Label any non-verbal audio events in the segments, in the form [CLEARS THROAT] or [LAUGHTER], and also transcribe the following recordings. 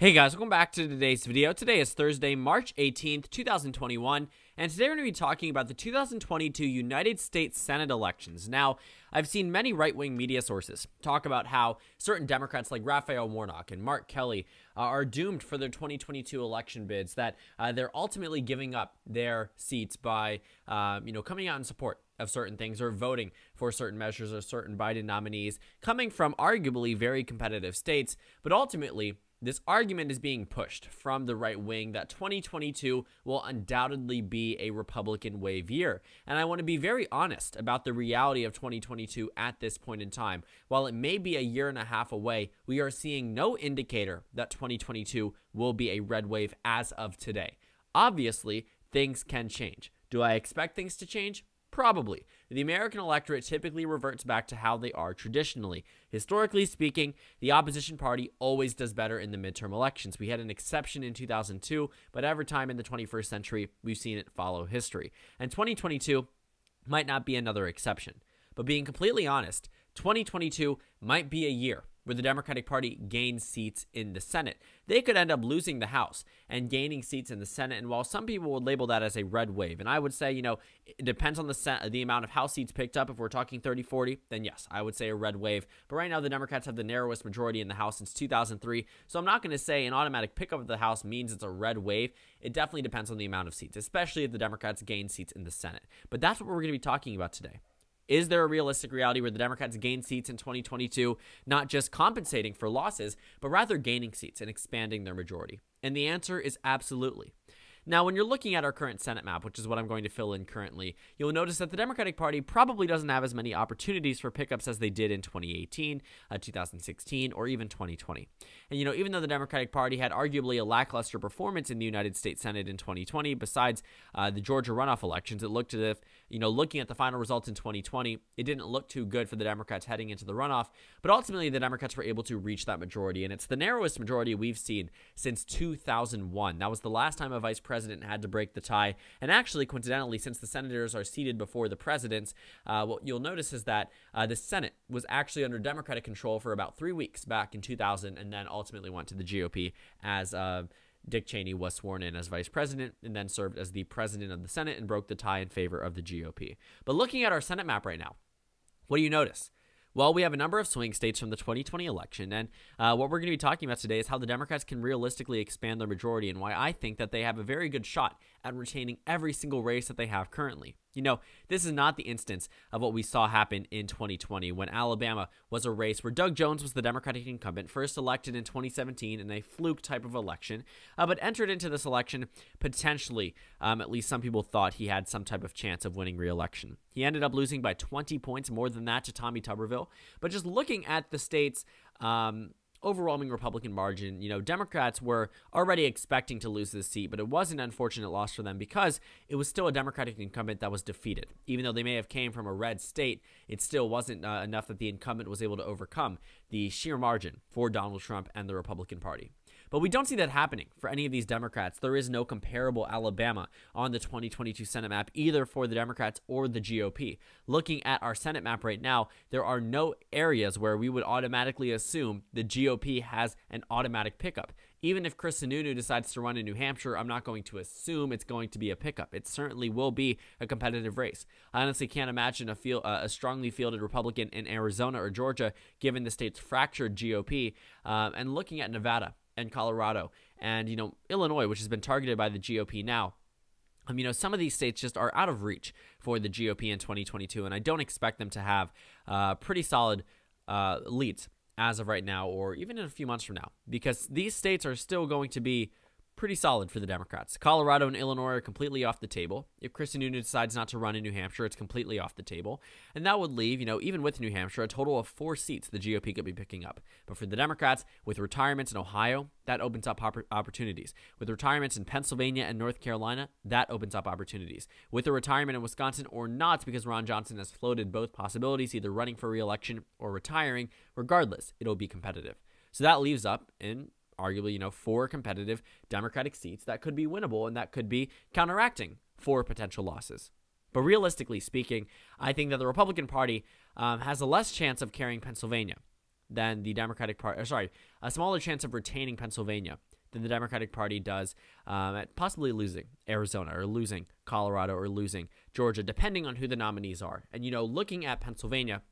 Hey guys, welcome back to today's video. Today is Thursday, March 18th, 2021, and today we're going to be talking about the 2022 United States Senate elections. Now, I've seen many right-wing media sources talk about how certain Democrats like Raphael Warnock and Mark Kelly uh, are doomed for their 2022 election bids, that uh, they're ultimately giving up their seats by, uh, you know, coming out in support of certain things or voting for certain measures or certain Biden nominees coming from arguably very competitive states, but ultimately this argument is being pushed from the right wing that 2022 will undoubtedly be a Republican wave year. And I want to be very honest about the reality of 2022 at this point in time. While it may be a year and a half away, we are seeing no indicator that 2022 will be a red wave as of today. Obviously, things can change. Do I expect things to change? Probably. The American electorate typically reverts back to how they are traditionally. Historically speaking, the opposition party always does better in the midterm elections. We had an exception in 2002, but every time in the 21st century, we've seen it follow history. And 2022 might not be another exception. But being completely honest, 2022 might be a year where the Democratic Party gains seats in the Senate. They could end up losing the House and gaining seats in the Senate. And while some people would label that as a red wave, and I would say, you know, it depends on the the amount of House seats picked up. If we're talking 30 40, then yes, I would say a red wave. But right now, the Democrats have the narrowest majority in the House since 2003. So I'm not going to say an automatic pickup of the House means it's a red wave. It definitely depends on the amount of seats, especially if the Democrats gain seats in the Senate. But that's what we're going to be talking about today. Is there a realistic reality where the Democrats gain seats in 2022, not just compensating for losses, but rather gaining seats and expanding their majority? And the answer is absolutely. Now, when you're looking at our current Senate map, which is what I'm going to fill in currently, you'll notice that the Democratic Party probably doesn't have as many opportunities for pickups as they did in 2018, uh, 2016, or even 2020. And, you know, even though the Democratic Party had arguably a lackluster performance in the United States Senate in 2020, besides uh, the Georgia runoff elections, it looked as if, you know, looking at the final results in 2020, it didn't look too good for the Democrats heading into the runoff. But ultimately, the Democrats were able to reach that majority, and it's the narrowest majority we've seen since 2001. That was the last time a vice president president had to break the tie. And actually, coincidentally, since the senators are seated before the presidents, uh, what you'll notice is that uh, the Senate was actually under Democratic control for about three weeks back in 2000, and then ultimately went to the GOP as. Uh, Dick Cheney was sworn in as vice president and then served as the president of the Senate and broke the tie in favor of the GOP. But looking at our Senate map right now, what do you notice? Well, we have a number of swing states from the 2020 election, and uh, what we're going to be talking about today is how the Democrats can realistically expand their majority and why I think that they have a very good shot at retaining every single race that they have currently. You know, this is not the instance of what we saw happen in 2020 when Alabama was a race where Doug Jones was the Democratic incumbent, first elected in 2017 in a fluke type of election, uh, but entered into this election potentially, um, at least some people thought he had some type of chance of winning re election. He ended up losing by 20 points, more than that to Tommy Tuberville. But just looking at the state's um, overwhelming Republican margin. You know, Democrats were already expecting to lose this seat, but it was an unfortunate loss for them because it was still a Democratic incumbent that was defeated. Even though they may have came from a red state, it still wasn't uh, enough that the incumbent was able to overcome the sheer margin for Donald Trump and the Republican Party. But we don't see that happening for any of these Democrats. There is no comparable Alabama on the 2022 Senate map, either for the Democrats or the GOP. Looking at our Senate map right now, there are no areas where we would automatically assume the GOP has an automatic pickup. Even if Chris Sununu decides to run in New Hampshire, I'm not going to assume it's going to be a pickup. It certainly will be a competitive race. I honestly can't imagine a, uh, a strongly fielded Republican in Arizona or Georgia, given the state's fractured GOP. Um, uh, and looking at Nevada, and Colorado and, you know, Illinois, which has been targeted by the GOP now. Um, you know, some of these states just are out of reach for the GOP in 2022, and I don't expect them to have uh, pretty solid uh, leads as of right now, or even in a few months from now, because these states are still going to be pretty solid for the Democrats. Colorado and Illinois are completely off the table. If Kristen Newton decides not to run in New Hampshire, it's completely off the table. And that would leave, you know, even with New Hampshire, a total of four seats the GOP could be picking up. But for the Democrats, with retirements in Ohio, that opens up opportunities. With retirements in Pennsylvania and North Carolina, that opens up opportunities. With a retirement in Wisconsin or not, because Ron Johnson has floated both possibilities, either running for reelection or retiring, regardless, it'll be competitive. So that leaves up in arguably, you know, four competitive Democratic seats that could be winnable and that could be counteracting for potential losses. But realistically speaking, I think that the Republican Party um, has a less chance of carrying Pennsylvania than the Democratic Party, sorry, a smaller chance of retaining Pennsylvania than the Democratic Party does um, at possibly losing Arizona or losing Colorado or losing Georgia, depending on who the nominees are. And, you know, looking at Pennsylvania,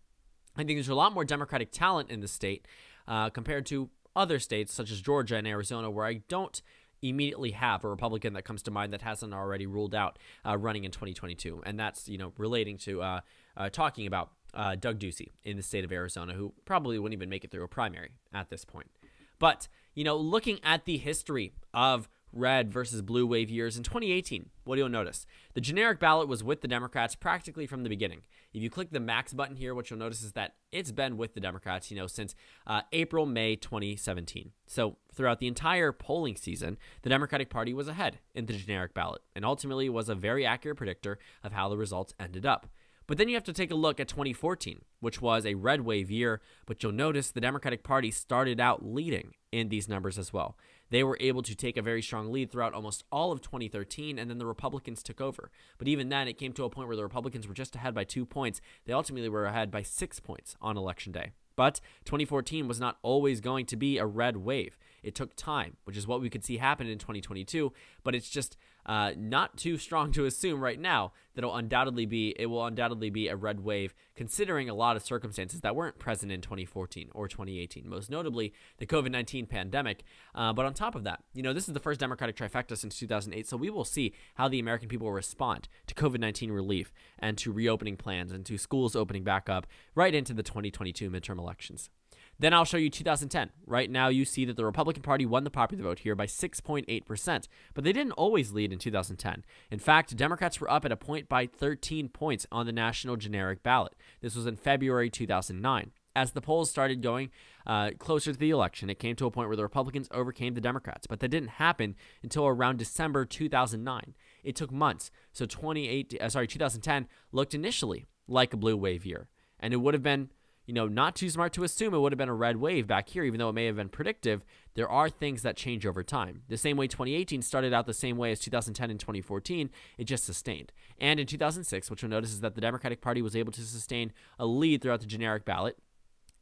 I think there's a lot more Democratic talent in the state uh, compared to other states such as Georgia and Arizona where I don't immediately have a Republican that comes to mind that hasn't already ruled out uh, running in 2022, and that's you know relating to uh, uh, talking about uh, Doug Ducey in the state of Arizona, who probably wouldn't even make it through a primary at this point. But you know, looking at the history of red versus blue wave years in 2018, what you'll notice the generic ballot was with the Democrats practically from the beginning. If you click the max button here, what you'll notice is that it's been with the Democrats, you know, since uh, April, May 2017. So throughout the entire polling season, the Democratic Party was ahead in the generic ballot and ultimately was a very accurate predictor of how the results ended up. But then you have to take a look at 2014, which was a red wave year, but you'll notice the Democratic Party started out leading in these numbers as well. They were able to take a very strong lead throughout almost all of 2013, and then the Republicans took over. But even then, it came to a point where the Republicans were just ahead by two points. They ultimately were ahead by six points on Election Day. But 2014 was not always going to be a red wave. It took time, which is what we could see happen in 2022. But it's just uh, not too strong to assume right now that it'll undoubtedly be it will undoubtedly be a red wave, considering a lot of circumstances that weren't present in 2014 or 2018, most notably the COVID-19 pandemic. Uh, but on top of that, you know this is the first Democratic trifecta since 2008, so we will see how the American people respond to COVID-19 relief and to reopening plans and to schools opening back up right into the 2022 midterm elections. Then I'll show you 2010. Right now, you see that the Republican Party won the popular vote here by 6.8%, but they didn't always lead in 2010. In fact, Democrats were up at a point by 13 points on the national generic ballot. This was in February 2009 as the polls started going uh, closer to the election, it came to a point where the Republicans overcame the Democrats, but that didn't happen until around December 2009. It took months. So 28, uh, sorry, 2010 looked initially like a blue wave year, and it would have been you know, not too smart to assume it would have been a red wave back here, even though it may have been predictive. There are things that change over time. The same way 2018 started out the same way as 2010 and 2014, it just sustained. And in 2006, what you'll notice is that the Democratic Party was able to sustain a lead throughout the generic ballot.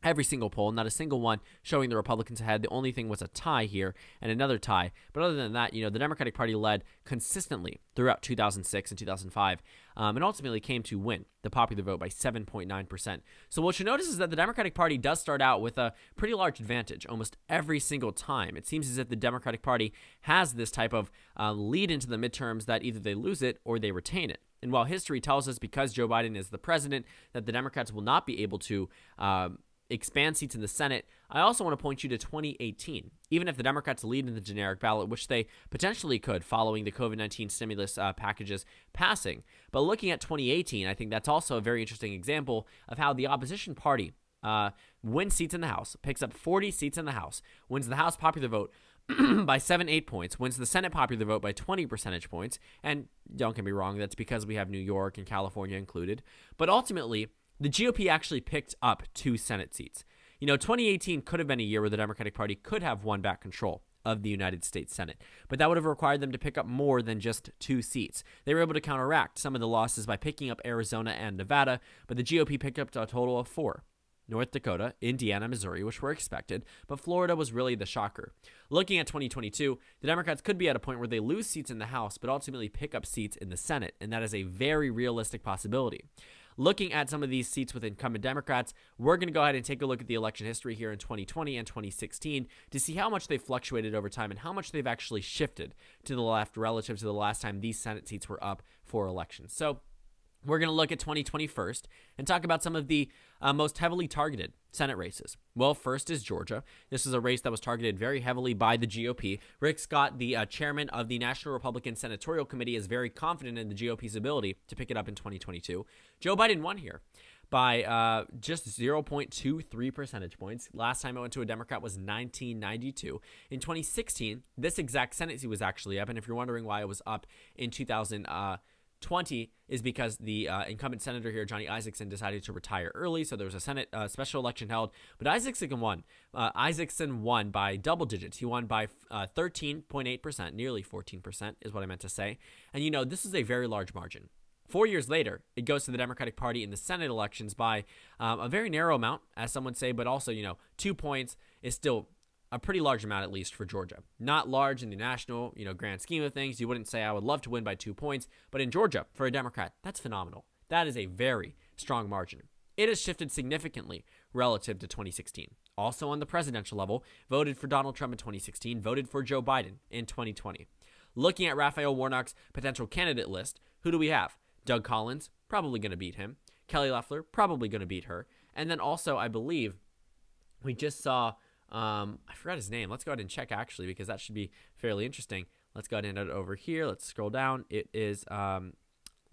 Every single poll, not a single one showing the Republicans ahead. The only thing was a tie here and another tie. But other than that, you know, the Democratic Party led consistently throughout 2006 and 2005 um, and ultimately came to win the popular vote by 7.9%. So, what you notice is that the Democratic Party does start out with a pretty large advantage almost every single time. It seems as if the Democratic Party has this type of uh, lead into the midterms that either they lose it or they retain it. And while history tells us because Joe Biden is the president that the Democrats will not be able to. Um, expand seats in the Senate, I also want to point you to 2018. Even if the Democrats lead in the generic ballot, which they potentially could following the COVID 19 stimulus uh, packages passing. But looking at 2018, I think that's also a very interesting example of how the opposition party uh, wins seats in the House, picks up 40 seats in the House, wins the House popular vote. [CLEARS THROAT] by 7 8 points, wins the Senate popular vote by 20 percentage points. And don't get me wrong, that's because we have New York and California included. But ultimately, the GOP actually picked up two Senate seats. You know, 2018 could have been a year where the Democratic Party could have won back control of the United States Senate. But that would have required them to pick up more than just two seats. They were able to counteract some of the losses by picking up Arizona and Nevada, but the GOP picked up a total of four. North Dakota, Indiana, Missouri, which were expected, but Florida was really the shocker. Looking at 2022, the Democrats could be at a point where they lose seats in the House, but ultimately pick up seats in the Senate, and that is a very realistic possibility looking at some of these seats with incumbent Democrats, we're going to go ahead and take a look at the election history here in 2020 and 2016 to see how much they fluctuated over time and how much they've actually shifted to the left relative to the last time these Senate seats were up for election. So, we're going to look at 2020 first and talk about some of the uh, most heavily targeted Senate races? Well, first is Georgia. This is a race that was targeted very heavily by the GOP. Rick Scott, the uh, chairman of the National Republican Senatorial Committee, is very confident in the GOP's ability to pick it up in 2022. Joe Biden won here by uh, just 0.23 percentage points. Last time it went to a Democrat was 1992. In 2016, this exact Senate seat was actually up. And if you're wondering why it was up in 2000, uh, 20 is because the uh, incumbent senator here, Johnny Isaacson, decided to retire early. So there was a Senate uh, special election held, but Isaacson won. Uh, Isaacson won by double digits. He won by 13.8%, uh, nearly 14% is what I meant to say. And you know, this is a very large margin. Four years later, it goes to the Democratic Party in the Senate elections by um, a very narrow amount, as some would say, but also, you know, two points is still a pretty large amount at least for Georgia. Not large in the national, you know, grand scheme of things. You wouldn't say I would love to win by 2 points, but in Georgia for a Democrat, that's phenomenal. That is a very strong margin. It has shifted significantly relative to 2016. Also on the presidential level, voted for Donald Trump in 2016, voted for Joe Biden in 2020. Looking at Raphael Warnock's potential candidate list, who do we have? Doug Collins, probably going to beat him. Kelly Loeffler, probably going to beat her. And then also, I believe we just saw um, I forgot his name. Let's go ahead and check actually because that should be fairly interesting. Let's go ahead and over here. Let's scroll down. It is, um,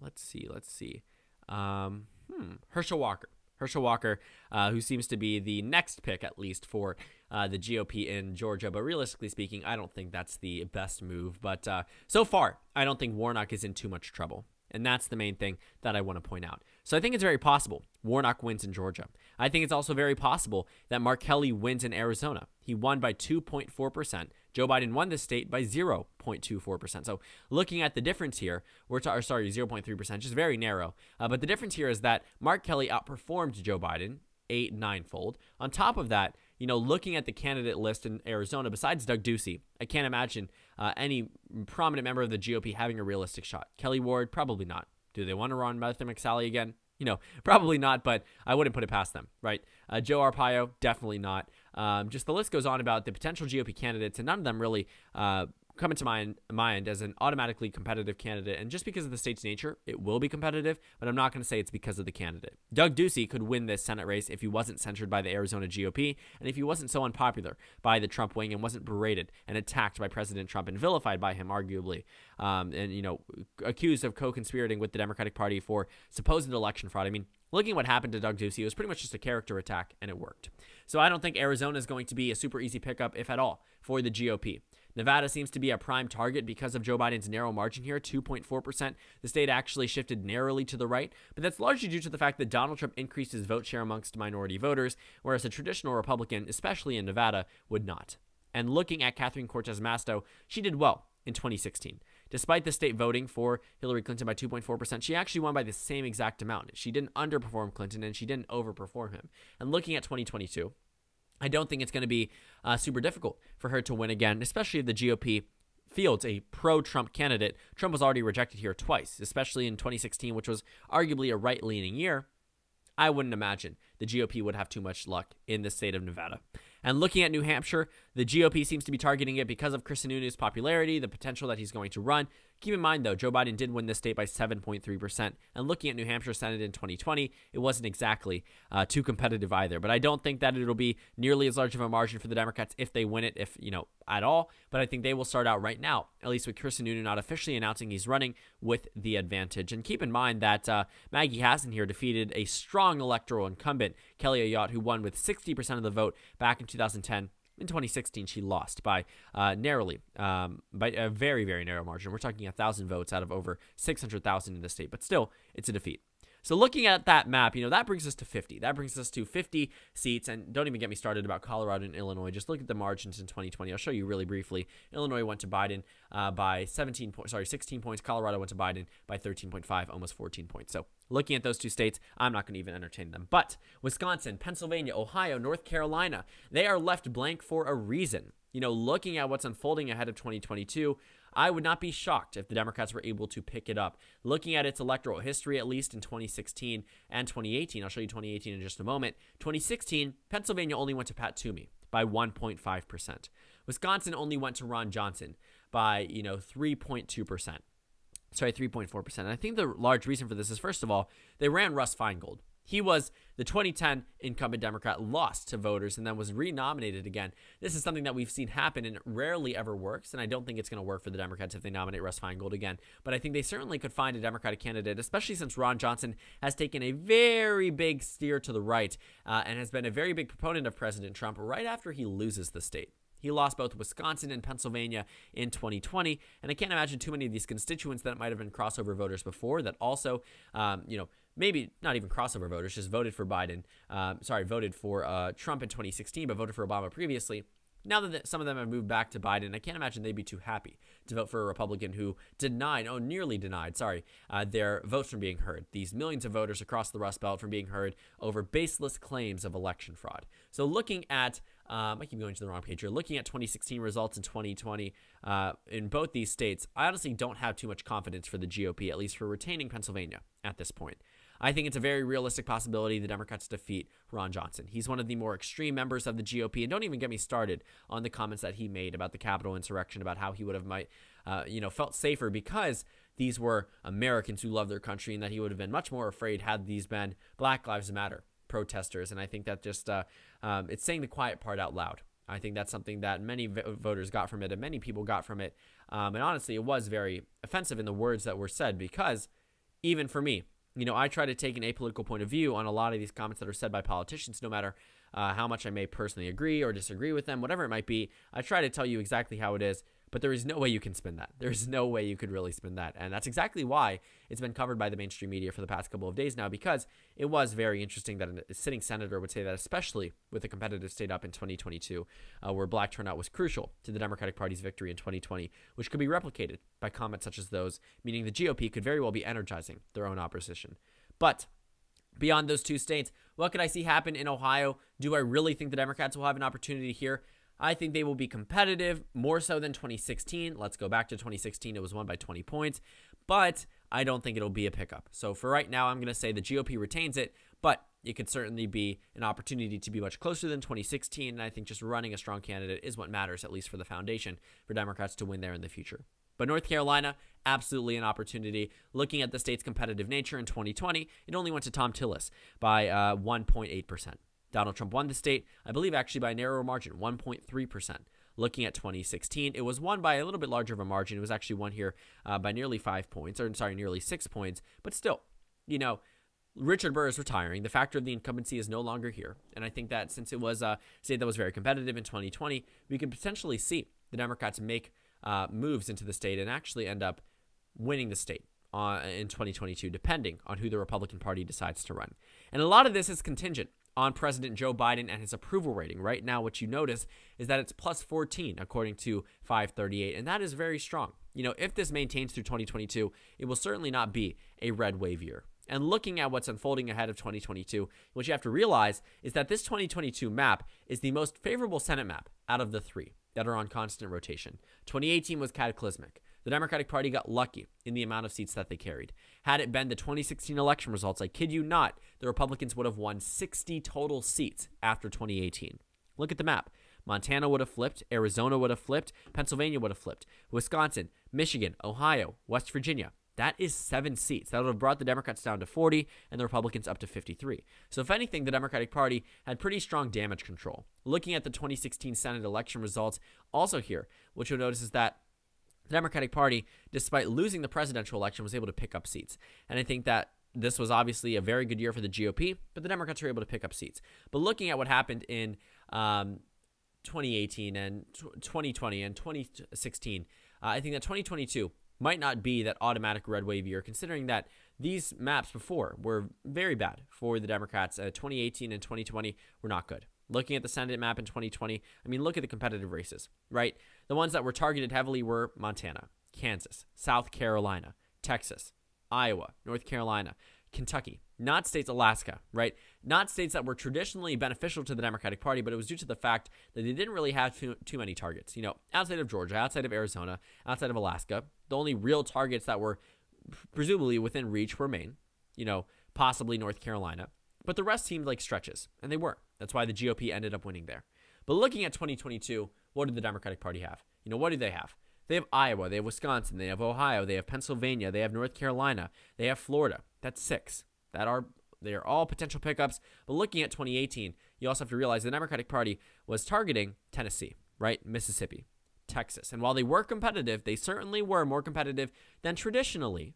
let's see, let's see. Um, hmm, Herschel Walker. Herschel Walker, uh, who seems to be the next pick, at least for uh, the GOP in Georgia. But realistically speaking, I don't think that's the best move. But uh, so far, I don't think Warnock is in too much trouble. And that's the main thing that I want to point out. So I think it's very possible Warnock wins in Georgia. I think it's also very possible that Mark Kelly wins in Arizona. He won by 2.4%. Joe Biden won the state by 0.24%. So looking at the difference here, we're t- sorry, 0.3%, just very narrow. Uh, but the difference here is that Mark Kelly outperformed Joe Biden eight, ninefold. On top of that, you know, looking at the candidate list in Arizona, besides Doug Ducey, I can't imagine uh, any prominent member of the GOP having a realistic shot. Kelly Ward, probably not. Do they want to run Martha McSally again? You know, [LAUGHS] probably not, but I wouldn't put it past them, right? Uh, Joe Arpaio, definitely not. Um, just the list goes on about the potential GOP candidates, and none of them really uh, come into mind, mind as an automatically competitive candidate, and just because of the state's nature, it will be competitive, but I'm not going to say it's because of the candidate. Doug Ducey could win this Senate race if he wasn't censured by the Arizona GOP and if he wasn't so unpopular by the Trump wing and wasn't berated and attacked by President Trump and vilified by him, arguably, um, and, you know, accused of co conspirating with the Democratic Party for supposed election fraud. I mean, looking at what happened to Doug Ducey, it was pretty much just a character attack, and it worked. So I don't think Arizona is going to be a super easy pickup, if at all, for the GOP. Nevada seems to be a prime target because of Joe Biden's narrow margin here, 2.4%. The state actually shifted narrowly to the right, but that's largely due to the fact that Donald Trump increased his vote share amongst minority voters, whereas a traditional Republican, especially in Nevada, would not. And looking at Catherine Cortez Masto, she did well in 2016. Despite the state voting for Hillary Clinton by 2.4%, she actually won by the same exact amount. She didn't underperform Clinton and she didn't overperform him. And looking at 2022, I don't think it's going to be uh, super difficult for her to win again, especially if the GOP fields a pro Trump candidate. Trump was already rejected here twice, especially in 2016, which was arguably a right leaning year. I wouldn't imagine the GOP would have too much luck in the state of Nevada. And looking at New Hampshire, the GOP seems to be targeting it because of Chris Sununu's popularity, the potential that he's going to run. Keep in mind, though, Joe Biden did win this state by 7.3%. And looking at New Hampshire Senate in 2020, it wasn't exactly uh, too competitive either. But I don't think that it'll be nearly as large of a margin for the Democrats if they win it, if, you know, at all, but I think they will start out right now, at least with Kirsten Nunu not officially announcing he's running with the advantage. And keep in mind that uh, Maggie Hassan here defeated a strong electoral incumbent, Kelly Ayotte, who won with 60% of the vote back in 2010. In 2016, she lost by uh, narrowly, um, by a very, very narrow margin. We're talking 1,000 votes out of over 600,000 in the state, but still, it's a defeat. So looking at that map, you know, that brings us to 50. That brings us to 50 seats. And don't even get me started about Colorado and Illinois. Just look at the margins in 2020. I'll show you really briefly. Illinois went to Biden uh, by 17 points, sorry, 16 points. Colorado went to Biden by 13.5, almost 14 points. So looking at those two states, I'm not going to even entertain them. But Wisconsin, Pennsylvania, Ohio, North Carolina, they are left blank for a reason. You know, looking at what's unfolding ahead of 2022, I would not be shocked if the Democrats were able to pick it up. Looking at its electoral history, at least in 2016 and 2018, I'll show you 2018 in just a moment. 2016, Pennsylvania only went to Pat Toomey by 1.5%. Wisconsin only went to Ron Johnson by, you know, 3.2%. Sorry, 3.4%. And I think the large reason for this is, first of all, they ran Russ Feingold. He was the 2010 incumbent Democrat, lost to voters, and then was renominated again. This is something that we've seen happen and rarely ever works, and I don't think it's going to work for the Democrats if they nominate Russ Feingold again. But I think they certainly could find a Democratic candidate, especially since Ron Johnson has taken a very big steer to the right uh, and has been a very big proponent of President Trump right after he loses the state. He lost both Wisconsin and Pennsylvania in 2020, and I can't imagine too many of these constituents that might have been crossover voters before that also, um, you know, maybe not even crossover voters, just voted for Biden, uh, sorry, voted for uh, Trump in 2016, but voted for Obama previously. Now that some of them have moved back to Biden, I can't imagine they'd be too happy to vote for a Republican who denied, oh, nearly denied, sorry, uh, their votes from being heard, these millions of voters across the Rust Belt from being heard over baseless claims of election fraud. So looking at, um, I keep going to the wrong page here, looking at 2016 results in 2020 uh, in both these states, I honestly don't have too much confidence for the GOP, at least for retaining Pennsylvania at this point. I think it's a very realistic possibility the Democrats defeat Ron Johnson. He's one of the more extreme members of the GOP, and don't even get me started on the comments that he made about the Capitol insurrection, about how he would have might, uh, you know, felt safer because these were Americans who love their country, and that he would have been much more afraid had these been Black Lives Matter protesters. And I think that just uh, um, it's saying the quiet part out loud. I think that's something that many v- voters got from it, and many people got from it. Um, and honestly, it was very offensive in the words that were said because even for me, you know, I try to take an apolitical point of view on a lot of these comments that are said by politicians, no matter uh, how much I may personally agree or disagree with them, whatever it might be. I try to tell you exactly how it is but there is no way you can spin that. There's no way you could really spin that. And that's exactly why it's been covered by the mainstream media for the past couple of days now, because it was very interesting that a sitting senator would say that, especially with a competitive state up in 2022, uh, where black turnout was crucial to the Democratic Party's victory in 2020, which could be replicated by comments such as those, meaning the GOP could very well be energizing their own opposition. But beyond those two states, what could I see happen in Ohio? Do I really think the Democrats will have an opportunity here? I think they will be competitive more so than 2016. Let's go back to 2016. It was won by 20 points, but I don't think it'll be a pickup. So for right now, I'm going to say the GOP retains it, but it could certainly be an opportunity to be much closer than 2016. And I think just running a strong candidate is what matters, at least for the foundation for Democrats to win there in the future. But North Carolina, absolutely an opportunity. Looking at the state's competitive nature in 2020, it only went to Tom Tillis by 1.8%. Uh, Donald Trump won the state, I believe actually by a narrower margin, 1.3%. Looking at 2016, it was won by a little bit larger of a margin. It was actually won here uh, by nearly five points, or sorry, nearly six points. But still, you know, Richard Burr is retiring. The factor of the incumbency is no longer here. And I think that since it was a state that was very competitive in 2020, we could potentially see the Democrats make uh, moves into the state and actually end up winning the state. Uh, in 2022, depending on who the Republican Party decides to run. And a lot of this is contingent on President Joe Biden and his approval rating. Right now, what you notice is that it's plus 14, according to 538, and that is very strong. You know, if this maintains through 2022, it will certainly not be a red wave year. And looking at what's unfolding ahead of 2022, what you have to realize is that this 2022 map is the most favorable Senate map out of the three that are on constant rotation. 2018 was cataclysmic. The Democratic Party got lucky in the amount of seats that they carried. Had it been the 2016 election results, I kid you not, the Republicans would have won 60 total seats after 2018. Look at the map. Montana would have flipped, Arizona would have flipped, Pennsylvania would have flipped, Wisconsin, Michigan, Ohio, West Virginia. That is seven seats. That would have brought the Democrats down to 40 and the Republicans up to 53. So, if anything, the Democratic Party had pretty strong damage control. Looking at the 2016 Senate election results, also here, what you'll notice is that the Democratic Party, despite losing the presidential election, was able to pick up seats. And I think that this was obviously a very good year for the GOP, but the Democrats were able to pick up seats. But looking at what happened in um, 2018 and 2020 and 2016, uh, I think that 2022 might not be that automatic red wave year, considering that these maps before were very bad for the Democrats. Uh, 2018 and 2020 were not good. Looking at the Senate map in 2020, I mean, look at the competitive races, right? The ones that were targeted heavily were Montana, Kansas, South Carolina, Texas, Iowa, North Carolina, Kentucky, not states Alaska, right? Not states that were traditionally beneficial to the Democratic Party, but it was due to the fact that they didn't really have too, too many targets. You know, outside of Georgia, outside of Arizona, outside of Alaska, the only real targets that were presumably within reach were Maine, you know, possibly North Carolina. But the rest seemed like stretches, and they were. That's why the GOP ended up winning there. But looking at 2022, what did the Democratic Party have? You know, what do they have? They have Iowa, they have Wisconsin, they have Ohio, they have Pennsylvania, they have North Carolina, they have Florida. That's six. That are they are all potential pickups. But looking at 2018, you also have to realize the Democratic Party was targeting Tennessee, right? Mississippi, Texas. And while they were competitive, they certainly were more competitive than traditionally.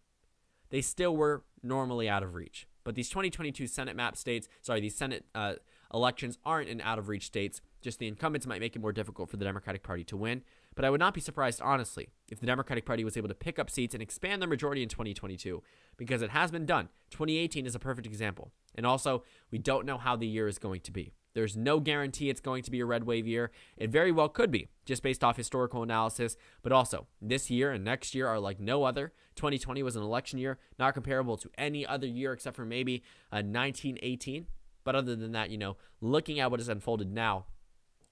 They still were normally out of reach. But these 2022 Senate map states, sorry, these Senate uh, elections aren't in out of reach states. Just the incumbents might make it more difficult for the Democratic Party to win, but I would not be surprised, honestly, if the Democratic Party was able to pick up seats and expand their majority in 2022, because it has been done. 2018 is a perfect example. And also, we don't know how the year is going to be. There's no guarantee it's going to be a red wave year. It very well could be, just based off historical analysis. But also, this year and next year are like no other. 2020 was an election year, not comparable to any other year except for maybe uh, 1918. But other than that, you know, looking at what has unfolded now,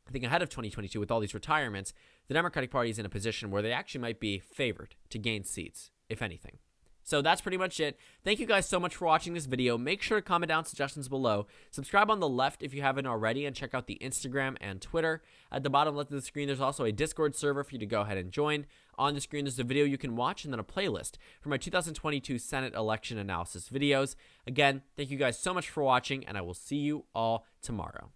I think ahead of 2022 with all these retirements, the Democratic Party is in a position where they actually might be favored to gain seats, if anything. So that's pretty much it. Thank you guys so much for watching this video. Make sure to comment down suggestions below. Subscribe on the left if you haven't already and check out the Instagram and Twitter. At the bottom left of the screen, there's also a Discord server for you to go ahead and join. On the screen, there's a video you can watch and then a playlist for my 2022 Senate election analysis videos. Again, thank you guys so much for watching and I will see you all tomorrow.